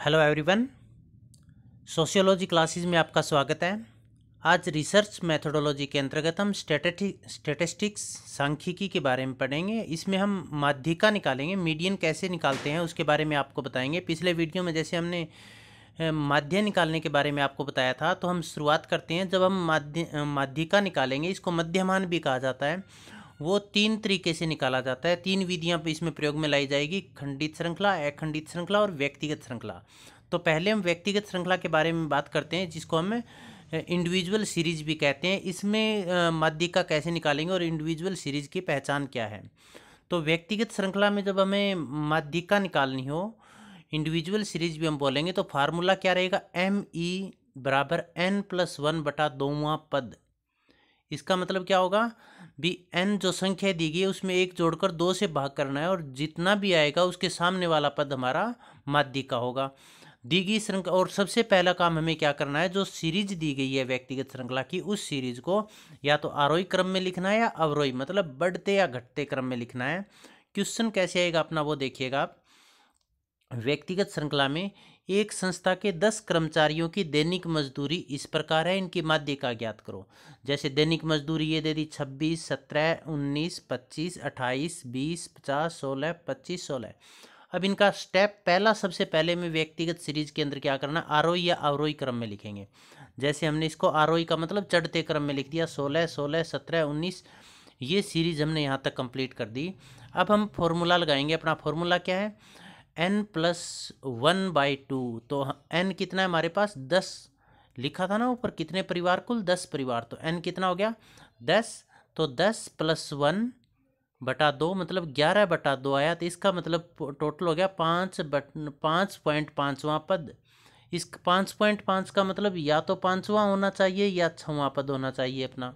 hello everyone sociology classes में आपका स्वागत है आज रिसर्च मेथोडोलॉजी के अंतर्गत हम स्टेटिस्टिक्स सांख्यिकी के बारे में पढ़ेंगे इसमें हम माध्यिका निकालेंगे मीडियन कैसे निकालते हैं उसके बारे में आपको बताएंगे पिछले वीडियो में जैसे हमने माध्य निकालने के बारे में आपको बताया था तो हम शुरुआत करते हैं जब हम माध्य माध्यिका निकालेंगे इसको मध्यमान भी कहा जाता है वो तीन तरीके से निकाला जाता है तीन विधियाँ इसमें प्रयोग में लाई जाएगी खंडित श्रृंखला अखंडित श्रृंखला और व्यक्तिगत श्रृंखला तो पहले हम व्यक्तिगत श्रृंखला के बारे में बात करते हैं जिसको हम इंडिविजुअल सीरीज भी कहते हैं इसमें माध्यिका कैसे निकालेंगे और इंडिविजुअल सीरीज की पहचान क्या है तो व्यक्तिगत श्रृंखला में जब हमें माध्यिका निकालनी हो इंडिविजुअल सीरीज भी हम बोलेंगे तो फार्मूला क्या रहेगा एम ई e बराबर एन प्लस वन बटा दोवा पद इसका मतलब क्या होगा भी एन जो संख्या दी गई है उसमें एक जोड़कर दो से भाग करना है और जितना भी आएगा उसके सामने वाला पद हमारा माध्य का होगा दी गई श्रृंखला और सबसे पहला काम हमें क्या करना है जो सीरीज दी गई है व्यक्तिगत श्रृंखला की उस सीरीज को या तो आरोही क्रम में लिखना है या अवरोही मतलब बढ़ते या घटते क्रम में लिखना है क्वेश्चन कैसे आएगा अपना वो देखिएगा आप व्यक्तिगत श्रृंखला में एक संस्था के दस कर्मचारियों की दैनिक मजदूरी इस प्रकार है इनकी माध्य का ज्ञात करो जैसे दैनिक मजदूरी ये दे दी छब्बीस सत्रह उन्नीस पच्चीस अट्ठाईस बीस पचास सोलह पच्चीस सोलह अब इनका स्टेप पहला सबसे पहले में व्यक्तिगत सीरीज के अंदर क्या करना आरोही या आरोही क्रम में लिखेंगे जैसे हमने इसको आरोही का मतलब चढ़ते क्रम में लिख दिया सोलह सोलह सत्रह उन्नीस ये सीरीज हमने यहाँ तक कंप्लीट कर दी अब हम फॉर्मूला लगाएंगे अपना फॉर्मूला क्या है N plus one by two तो एन कितना है हमारे पास दस लिखा था ना ऊपर कितने परिवार कुल दस परिवार तो एन कितना हो गया दस तो दस प्लस वन बटा दो मतलब ग्यारह बटा दो आया तो इसका मतलब टोटल हो गया पाँच बट पाँच पॉइंट पाँचवा पद इस पाँच पॉइंट पाँच का मतलब या तो पाँचवा होना चाहिए या छवा पद होना चाहिए अपना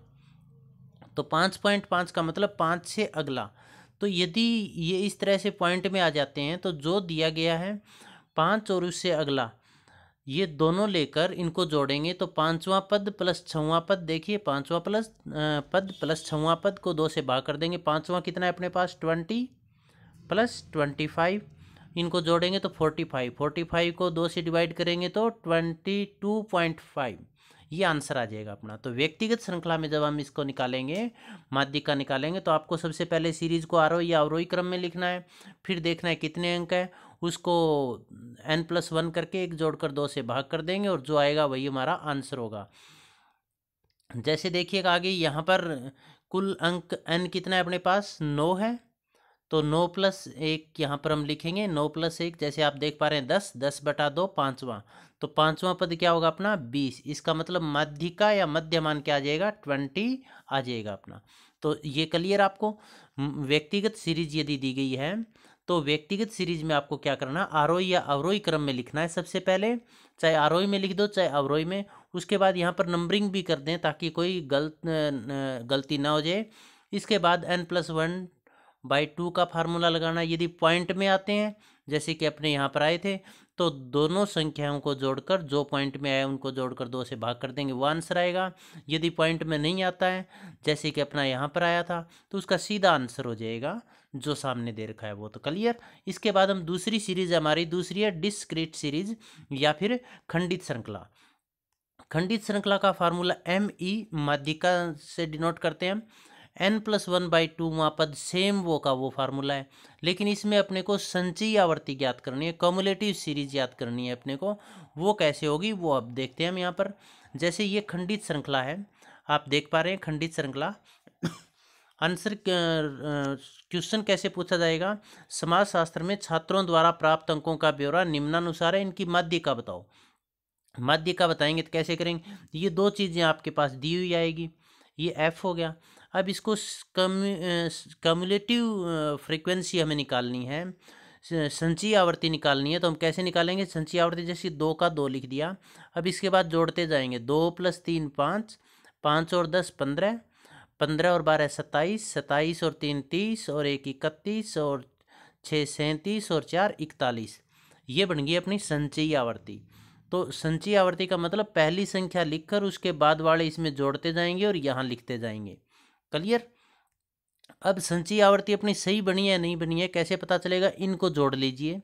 तो पाँच पॉइंट पाँच का मतलब पाँच से अगला तो यदि ये इस तरह से पॉइंट में आ जाते हैं तो जो दिया गया है पाँच और उससे अगला ये दोनों लेकर इनको जोड़ेंगे तो पाँचवा पद प्लस छवा पद देखिए पाँचवा प्लस पद प्लस छवा पद को दो से भाग कर देंगे पाँचवा कितना है अपने पास ट्वेंटी प्लस ट्वेंटी फाइव इनको जोड़ेंगे तो फोर्टी फाइव फोर्टी फाइव को दो से डिवाइड करेंगे तो ट्वेंटी टू पॉइंट फाइव ये आंसर आ जाएगा अपना तो व्यक्तिगत श्रृंखला में जब हम इसको निकालेंगे माध्यिका निकालेंगे तो आपको सबसे पहले सीरीज को आरोही या अवरोही क्रम में लिखना है फिर देखना है कितने अंक है उसको एन प्लस वन करके एक जोड़कर दो से भाग कर देंगे और जो आएगा वही हमारा आंसर होगा जैसे देखिएगा आगे यहाँ पर कुल अंक एन कितना है अपने पास नौ है तो नौ प्लस एक यहाँ पर हम लिखेंगे नौ प्लस एक जैसे आप देख पा रहे हैं दस दस बटा दो पाँचवा तो पाँचवा पद क्या होगा अपना बीस इसका मतलब मध्यिका या मध्यमान क्या आ जाएगा ट्वेंटी आ जाएगा अपना तो ये क्लियर आपको व्यक्तिगत सीरीज यदि दी गई है तो व्यक्तिगत सीरीज में आपको क्या करना आरोही या अवरोही क्रम में लिखना है सबसे पहले चाहे आरोही में लिख दो चाहे अवरोही में उसके बाद यहाँ पर नंबरिंग भी कर दें ताकि कोई गलत गलती ना हो जाए इसके बाद N plus one by two का फार्मूला लगाना यदि पॉइंट में आते हैं जैसे कि अपने यहाँ पर आए थे तो दोनों संख्याओं को जोड़कर जो पॉइंट में आए उनको जोड़कर दो से भाग कर देंगे वो आंसर आएगा यदि पॉइंट में नहीं आता है जैसे कि अपना यहाँ पर आया था तो उसका सीधा आंसर हो जाएगा जो सामने दे रखा है वो तो क्लियर इसके बाद हम दूसरी सीरीज हमारी दूसरी है डिस्क्रिट सीरीज या फिर खंडित श्रृंखला खंडित श्रृंखला का फार्मूला एम ई e, माध्यिका से डिनोट करते हैं N plus one by two वहाँ पर सेम वो का वो फार्मूला है लेकिन इसमें अपने को संचयी आवृत्ति ज्ञात करनी है कम्युलेटिव सीरीज याद करनी है अपने को वो कैसे होगी वो अब देखते हैं हम यहाँ पर जैसे ये खंडित श्रृंखला है आप देख पा रहे हैं खंडित श्रृंखला आंसर क्वेश्चन कैसे पूछा जाएगा समाजशास्त्र में छात्रों द्वारा प्राप्त अंकों का ब्यौरा निम्नानुसार है इनकी माध्य का बताओ माध्य का बताएंगे तो कैसे करेंगे ये दो चीज़ें आपके पास दी हुई आएगी ये एफ हो गया अब इसको कम्युलेटिव फ्रीक्वेंसी हमें निकालनी है संची आवृत्ति निकालनी है तो हम कैसे निकालेंगे संची आवृत्ति जैसे दो का दो लिख दिया अब इसके बाद जोड़ते जाएंगे दो प्लस तीन पाँच पाँच और दस पंद्रह पंद्रह और बारह सत्ताईस सत्ताईस और तीन तीस और एक इकतीस और छः सैंतीस और चार इकतालीस ये बन गई अपनी संचयी आवृत्ति तो संचयी आवृत्ति का मतलब पहली संख्या लिखकर उसके बाद वाले इसमें जोड़ते जाएंगे और यहाँ लिखते जाएंगे क्लियर अब संची आवृत्ति अपनी सही बनी है नहीं बनी है कैसे पता चलेगा इनको जोड़ लीजिए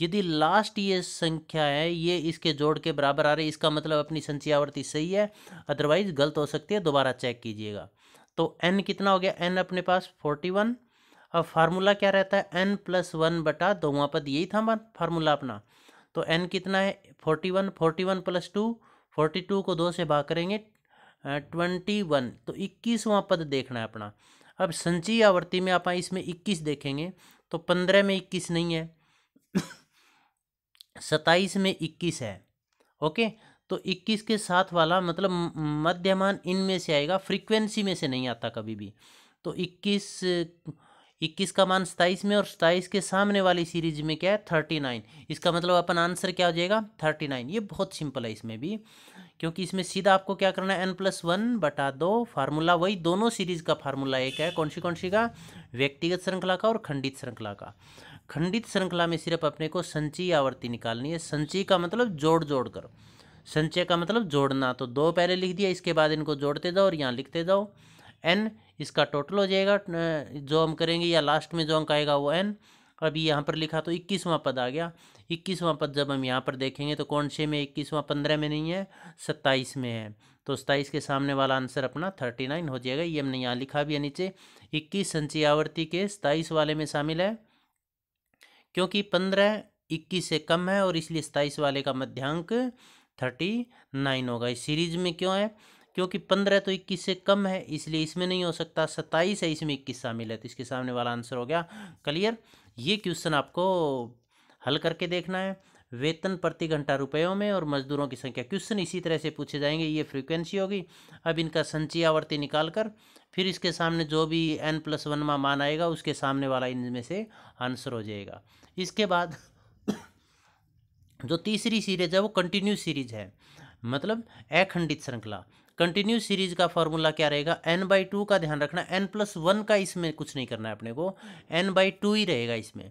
यदि लास्ट ये संख्या है ये इसके जोड़ के बराबर आ रही इसका मतलब अपनी संची आवृत्ति सही है अदरवाइज गलत हो सकती है दोबारा चेक कीजिएगा तो एन कितना हो गया एन अपने पास फोर्टी वन अब फार्मूला क्या रहता है एन प्लस वन बटा दो पद यही था फार्मूला अपना तो एन कितना है forty one forty one plus two forty two को दो से भाग करेंगे हाँ, ट्वेंटी वन तो इक्कीसवां पद देखना है अपना अब संची आवर्ती में आप इसमें इक्कीस देखेंगे तो पंद्रह में इक्कीस नहीं है सताइस में इक्कीस है ओके तो इक्कीस के साथ वाला मतलब मध्यमान इनमें से आएगा फ्रीक्वेंसी में से नहीं आता कभी भी तो इक्कीस इक्कीस का मान सताइस में और सताइस के सामने वाली सीरीज में क्या है थर्टी नाइन इसका मतलब अपन आंसर क्या हो जाएगा थर्टी नाइन ये बहुत सिंपल है इसमें भी क्योंकि इसमें सीधा आपको क्या करना है एन प्लस वन बटा दो फार्मूला वही दोनों सीरीज का फार्मूला एक है कौन सी कौन सी का व्यक्तिगत श्रृंखला का और खंडित श्रृंखला का खंडित श्रृंखला में सिर्फ अपने को संची आवर्ती निकालनी है संची का मतलब जोड़ जोड़ कर संचय का मतलब जोड़ना तो दो पहले लिख दिया इसके बाद इनको जोड़ते जाओ और यहाँ लिखते जाओ एन इसका टोटल हो जाएगा जो हम करेंगे या लास्ट में जो अंक आएगा वो एन अभी यहाँ पर लिखा तो इक्कीसवां पद आ गया इक्कीसवां पद जब हम यहाँ पर देखेंगे तो कौन से में इक्कीसवां पंद्रह में नहीं है सत्ताईस में है तो सत्ताईस के सामने वाला आंसर अपना थर्टी नाइन हो जाएगा ये हमने यहाँ लिखा भी है नीचे इक्कीस संचय आवृत्ति के सत्ताईस वाले में शामिल है क्योंकि पंद्रह इक्कीस से कम है और इसलिए सत्ताईस वाले का मध्यांक थर्टी नाइन होगा इस सीरीज में क्यों है क्योंकि पंद्रह तो इक्कीस से कम है इसलिए इसमें नहीं हो सकता सत्ताईस है इसमें इक्कीस शामिल है तो इसके सामने वाला आंसर हो गया क्लियर ये क्वेश्चन आपको हल करके देखना है वेतन प्रति घंटा रुपयों में और मजदूरों की संख्या क्वेश्चन इसी तरह से पूछे जाएंगे ये फ्रीक्वेंसी होगी अब इनका संचय निकाल कर फिर इसके सामने जो भी एन प्लस वन मा मान आएगा उसके सामने वाला इनमें से आंसर हो जाएगा इसके बाद जो तीसरी सीरीज है वो कंटिन्यू सीरीज है मतलब अखंडित श्रृंखला कंटिन्यू सीरीज का फॉर्मूला क्या रहेगा एन बाई टू का ध्यान रखना एन प्लस वन का इसमें कुछ नहीं करना है अपने को एन बाई टू ही रहेगा इसमें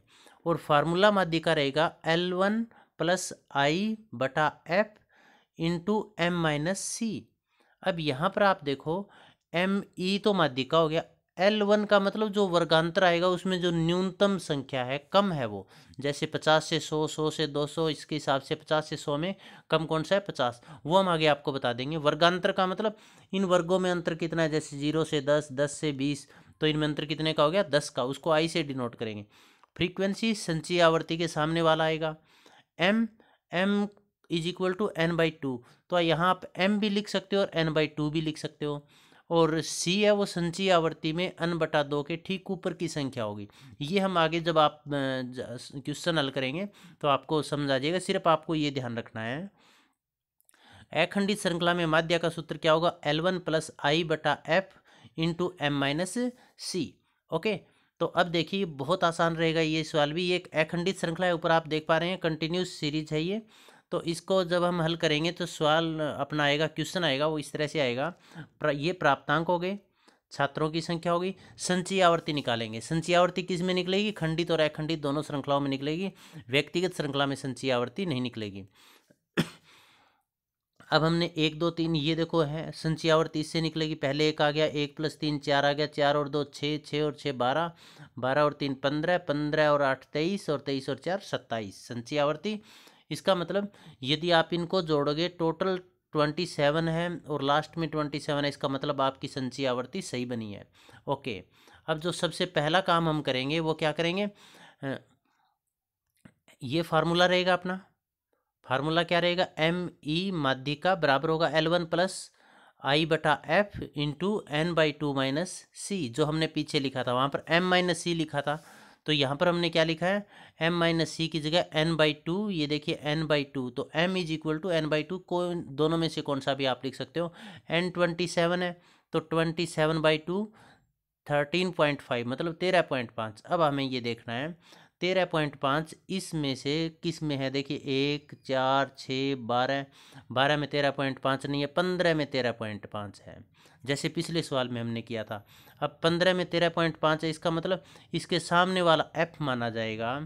और फार्मूला माध्य का रहेगा एल वन प्लस आई बटा F into M minus C अब यहाँ पर आप देखो एम ई e तो माध्यिका हो गया एल वन का मतलब जो वर्गांतर आएगा उसमें जो न्यूनतम संख्या है कम है वो जैसे पचास से सौ सौ से दो सौ इसके हिसाब से पचास से सौ में कम कौन सा है पचास वो हम आगे आपको बता देंगे वर्गांतर का मतलब इन वर्गों में अंतर कितना है जैसे जीरो से दस दस से बीस तो इनमें अंतर कितने का हो गया दस का उसको आई से डिनोट करेंगे फ्रीक्वेंसी संची आवर्ती के सामने वाला आएगा M M is equal to N by two तो यहाँ आप एम भी लिख सकते हो और एन बाई टू भी लिख सकते हो और सी है वो संची आवर्ती में अन बटा दो के ठीक ऊपर की संख्या होगी ये हम आगे जब आप क्वेश्चन हल करेंगे तो आपको समझ आ जाएगा सिर्फ आपको ये ध्यान रखना है अखंडित श्रृंखला में माध्या का सूत्र क्या होगा एल वन प्लस आई बटा F into M minus C okay तो अब देखिए बहुत आसान रहेगा ये सवाल भी ये एक अखंडित श्रृंखला है ऊपर आप देख पा रहे हैं कंटिन्यूस सीरीज है ये तो इसको जब हम हल करेंगे तो सवाल अपना आएगा क्वेश्चन आएगा वो इस तरह से आएगा ये प्राप्तांक हो गए छात्रों की संख्या होगी संचय आवृत्ति निकालेंगे संचय आवृत्ति किस में निकलेगी खंडित और अखंडित दोनों श्रृंखलाओं में निकलेगी व्यक्तिगत श्रृंखला में संचय आवृत्ति नहीं निकलेगी अब हमने एक दो तीन ये देखो है संचय आवृत्ति इससे निकलेगी पहले एक आ गया एक प्लस तीन चार आ गया चार और दो छः छः और छः बारह बारह और तीन पंद्रह पंद्रह और आठ तेईस और तेईस और चार सत्ताईस संचय आवृत्ति इसका मतलब यदि आप इनको जोड़ोगे टोटल ट्वेंटी सेवन है और लास्ट में ट्वेंटी सेवन है इसका मतलब आपकी संचयी आवृत्ति सही बनी है ओके अब जो सबसे पहला काम हम करेंगे वो क्या करेंगे ये फार्मूला रहेगा अपना फार्मूला क्या रहेगा एम ई e माध्यिका बराबर होगा एल वन प्लस आई बटा F into N by two minus C जो हमने पीछे लिखा था वहाँ पर एम माइनस सी लिखा था तो यहाँ पर हमने क्या लिखा है एम माइनस सी की जगह एन बाई टू ये देखिए एन बाई टू तो M is equal to N by two को दोनों में से कौन सा भी आप लिख सकते हो एन ट्वेंटी सेवन है तो twenty seven by two thirteen point five मतलब तेरह पॉइंट पाँच अब हमें ये देखना है तेरह पॉइंट पाँच इसमें से किस में है देखिए एक चार छः बारह बारह में तेरह पॉइंट पाँच नहीं है पंद्रह में तेरह पॉइंट पाँच है जैसे पिछले सवाल में हमने किया था अब पंद्रह में तेरह पॉइंट पाँच है इसका मतलब इसके सामने वाला एफ माना जाएगा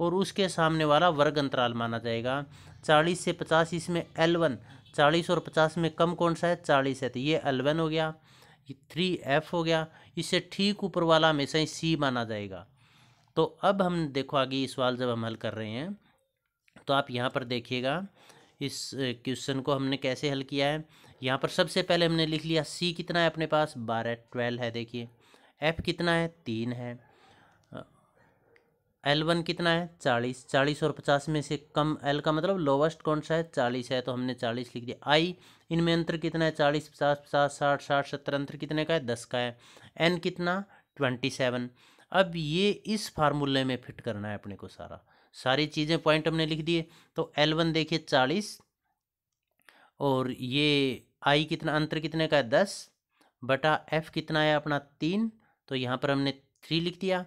और उसके सामने वाला वर्ग अंतराल माना जाएगा चालीस से पचास इसमें एल वन चालीस और पचास में कम कौन सा है चालीस है तो ये एल हो गया थ्री एफ हो गया इससे ठीक ऊपर वाला हमेशा ही सी माना जाएगा तो अब हम देखो आगे ये सवाल जब हम हल कर रहे हैं तो आप यहाँ पर देखिएगा इस क्वेश्चन को हमने कैसे हल किया है यहाँ पर सबसे पहले हमने लिख लिया सी कितना है अपने पास बारह ट्वेल्व है देखिए एफ कितना है तीन है एल वन कितना है चालीस चालीस और पचास में से कम एल का मतलब लोवेस्ट कौन सा है चालीस है तो हमने चालीस लिख दिया आई इनमें अंतर कितना है चालीस पचास पचास साठ साठ सत्तर अंतर कितने का है दस का है एन कितना ट्वेंटी सेवन अब ये इस फार्मूले में फिट करना है अपने को सारा सारी चीज़ें पॉइंट हमने लिख दिए तो एल वन देखिए चालीस और ये आई कितना अंतर कितने का है दस बटा एफ कितना है अपना तीन तो यहाँ पर हमने थ्री लिख दिया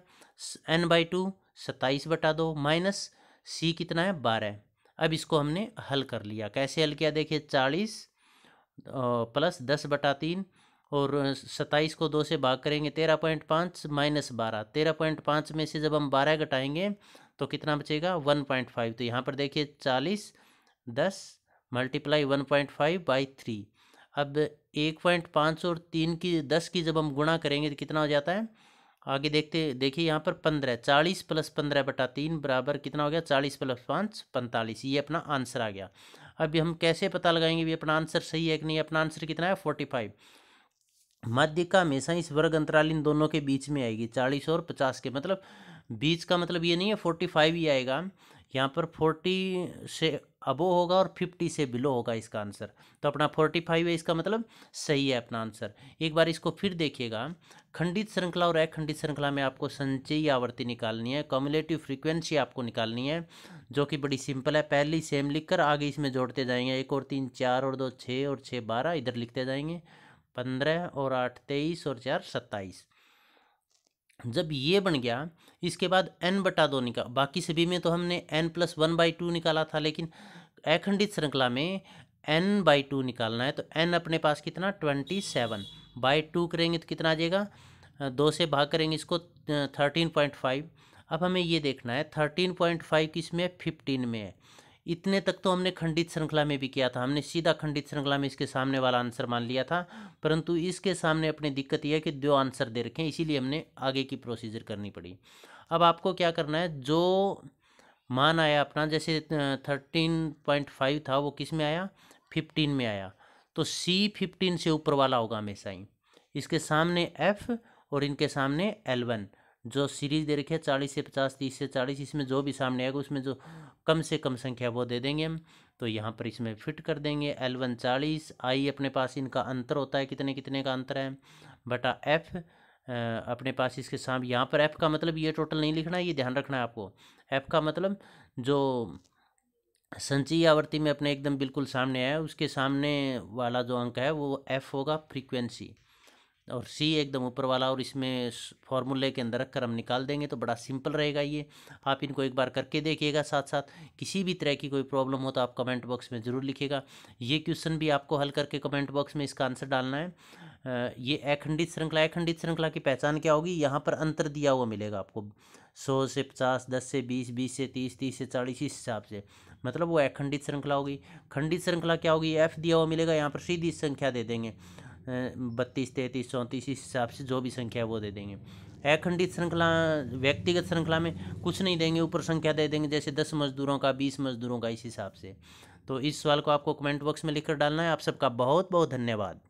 एन बाई टू सत्ताईस बटा दो माइनस सी कितना है बारह अब इसको हमने हल कर लिया कैसे हल किया देखिए चालीस प्लस दस बटा तीन और सत्ताईस को दो से भाग करेंगे तेरह पॉइंट पाँच माइनस बारह तेरह पॉइंट पाँच में से जब हम बारह घटाएंगे तो कितना बचेगा वन पॉइंट फाइव तो यहाँ पर देखिए चालीस दस multiply one point five by three अब एक पॉइंट पाँच और तीन की दस की जब हम गुणा करेंगे तो कितना हो जाता है आगे देखते देखिए यहाँ पर पंद्रह चालीस प्लस पंद्रह बटा तीन बराबर कितना हो गया चालीस प्लस पाँच पैंतालीस ये अपना आंसर आ गया अभी हम कैसे पता लगाएंगे भी अपना आंसर सही है कि नहीं अपना आंसर कितना है फोर्टी फाइव माध्यिका का हमेशा इस वर्ग अंतराल इन दोनों के बीच में आएगी चालीस और पचास के मतलब बीच का मतलब ये नहीं है फोर्टी फाइव ही आएगा यहाँ पर फोर्टी से अबो होगा और फिफ्टी से बिलो होगा इसका आंसर तो अपना फोर्टी फाइव है इसका मतलब सही है अपना आंसर एक बार इसको फिर देखिएगा खंडित श्रृंखला और अखंडित श्रृंखला में आपको संचयी आवृत्ति निकालनी है कॉमुलेटिव फ्रीक्वेंसी आपको निकालनी है जो कि बड़ी सिंपल है पहली सेम लिखकर आगे इसमें जोड़ते जाएंगे एक और तीन चार और दो छः और छः बारह इधर लिखते जाएंगे पंद्रह और आठ तेईस और चार सत्ताईस जब ये बन गया इसके बाद एन बटा दो निकाल बाकी सभी में तो हमने N plus one by two निकाला था लेकिन अखंडित श्रृंखला में एन बाई टू निकालना है तो एन अपने पास कितना ट्वेंटी सेवन बाई टू करेंगे तो कितना आ जाएगा दो से भाग करेंगे इसको थर्टीन पॉइंट फाइव अब हमें ये देखना है थर्टीन पॉइंट फाइव किस में है फिफ्टीन में है इतने तक तो हमने खंडित श्रृंखला में भी किया था हमने सीधा खंडित श्रृंखला में इसके सामने वाला आंसर मान लिया था परंतु इसके सामने अपनी दिक्कत यह है कि दो आंसर दे रखें इसीलिए हमने आगे की प्रोसीजर करनी पड़ी अब आपको क्या करना है जो मान आया अपना जैसे थर्टीन पॉइंट फाइव था वो किस में आया फिफ्टीन में आया तो सी फिफ्टीन से ऊपर वाला होगा हमेशा ही इसके सामने एफ़ और इनके सामने एलवन जो सीरीज दे रखी है चालीस से पचास तीस से चालीस इसमें जो भी सामने आएगा उसमें जो कम से कम संख्या वो दे देंगे हम तो यहाँ पर इसमें फिट कर देंगे एल वन चालीस आई अपने पास इनका अंतर होता है कितने कितने का अंतर है बटा एफ़ अपने पास इसके सामने यहाँ पर एफ़ का मतलब ये टोटल नहीं लिखना है ये ध्यान रखना है आपको एफ़ का मतलब जो संचयी आवृत्ति में अपने एकदम बिल्कुल सामने आया उसके सामने वाला जो अंक है वो एफ़ होगा फ्रीक्वेंसी और सी एकदम ऊपर वाला और इसमें फॉर्मूले के अंदर रखकर हम निकाल देंगे तो बड़ा सिंपल रहेगा ये आप इनको एक बार करके देखिएगा साथ साथ किसी भी तरह की कोई प्रॉब्लम हो तो आप कमेंट बॉक्स में ज़रूर लिखिएगा ये क्वेश्चन भी आपको हल करके कमेंट बॉक्स में इसका आंसर डालना है ये अखंडित श्रृंखला अखंडित श्रृंखला की पहचान क्या होगी यहाँ पर अंतर दिया हुआ मिलेगा आपको सौ से पचास दस से बीस बीस से तीस तीस से चालीस इस हिसाब से मतलब वो अखंडित श्रृंखला होगी खंडित श्रृंखला क्या होगी एफ दिया हुआ मिलेगा यहाँ पर सीधी संख्या दे देंगे बत्तीस तैंतीस चौंतीस इस हिसाब से जो भी संख्या है वो दे देंगे अखंडित श्रृंखला व्यक्तिगत श्रृंखला में कुछ नहीं देंगे ऊपर संख्या दे देंगे जैसे दस मजदूरों का बीस मजदूरों का इस हिसाब से तो इस सवाल को आपको कमेंट बॉक्स में लिखकर डालना है आप सबका बहुत बहुत धन्यवाद